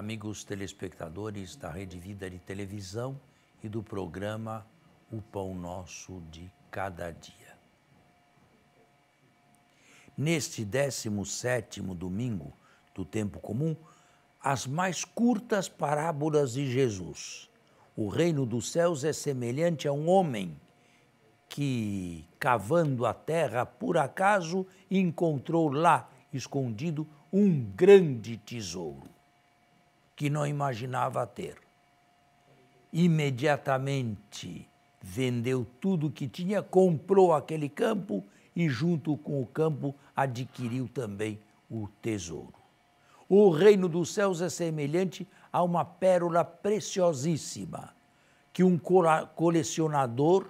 amigos telespectadores da Rede Vida de Televisão e do programa O Pão Nosso de Cada Dia. Neste 17 domingo do tempo comum, as mais curtas parábolas de Jesus. O reino dos céus é semelhante a um homem que, cavando a terra, por acaso encontrou lá, escondido, um grande tesouro que não imaginava ter. Imediatamente vendeu tudo o que tinha, comprou aquele campo e, junto com o campo, adquiriu também o tesouro. O reino dos céus é semelhante a uma pérola preciosíssima que um colecionador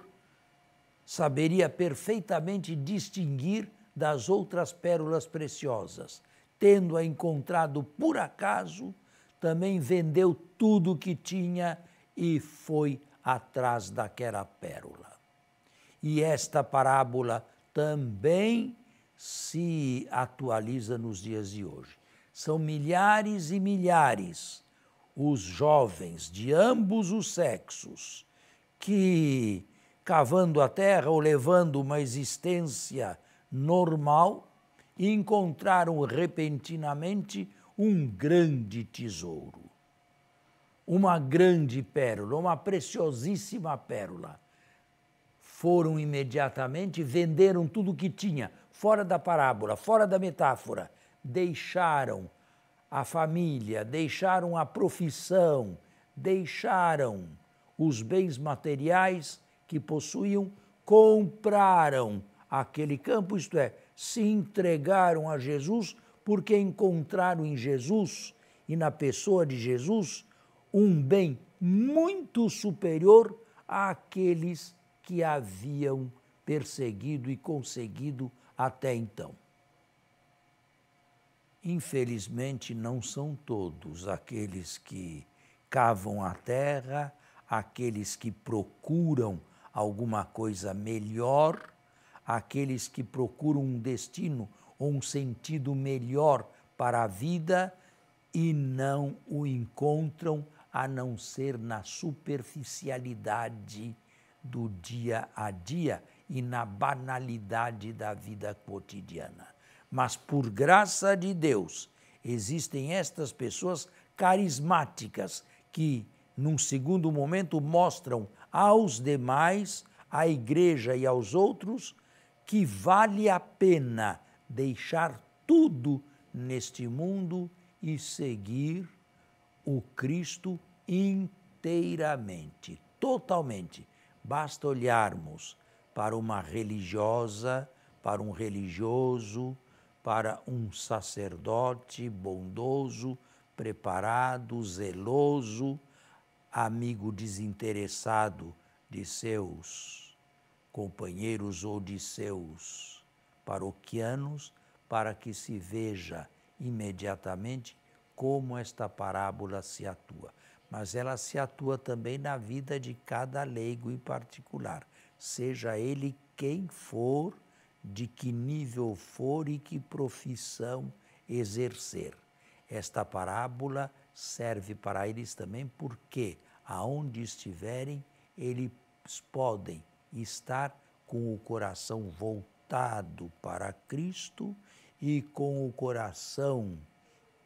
saberia perfeitamente distinguir das outras pérolas preciosas, tendo-a encontrado por acaso também vendeu tudo o que tinha e foi atrás daquela pérola. E esta parábola também se atualiza nos dias de hoje. São milhares e milhares os jovens de ambos os sexos que, cavando a terra ou levando uma existência normal, encontraram repentinamente um grande tesouro, uma grande pérola, uma preciosíssima pérola. Foram imediatamente, venderam tudo o que tinha, fora da parábola, fora da metáfora, deixaram a família, deixaram a profissão, deixaram os bens materiais que possuíam, compraram aquele campo, isto é, se entregaram a Jesus porque encontraram em Jesus e na pessoa de Jesus um bem muito superior àqueles que haviam perseguido e conseguido até então. Infelizmente, não são todos aqueles que cavam a terra, aqueles que procuram alguma coisa melhor, aqueles que procuram um destino um sentido melhor para a vida e não o encontram a não ser na superficialidade do dia a dia e na banalidade da vida cotidiana. Mas por graça de Deus, existem estas pessoas carismáticas que, num segundo momento, mostram aos demais, à igreja e aos outros, que vale a pena deixar tudo neste mundo e seguir o Cristo inteiramente, totalmente. Basta olharmos para uma religiosa, para um religioso, para um sacerdote bondoso, preparado, zeloso, amigo desinteressado de seus companheiros ou de seus paroquianos para que se veja imediatamente como esta parábola se atua. Mas ela se atua também na vida de cada leigo em particular, seja ele quem for, de que nível for e que profissão exercer. Esta parábola serve para eles também porque, aonde estiverem, eles podem estar com o coração voltado voltado para Cristo e com o coração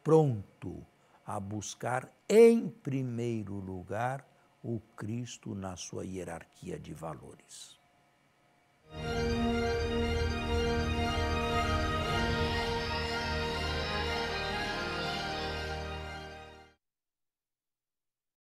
pronto a buscar em primeiro lugar o Cristo na sua hierarquia de valores.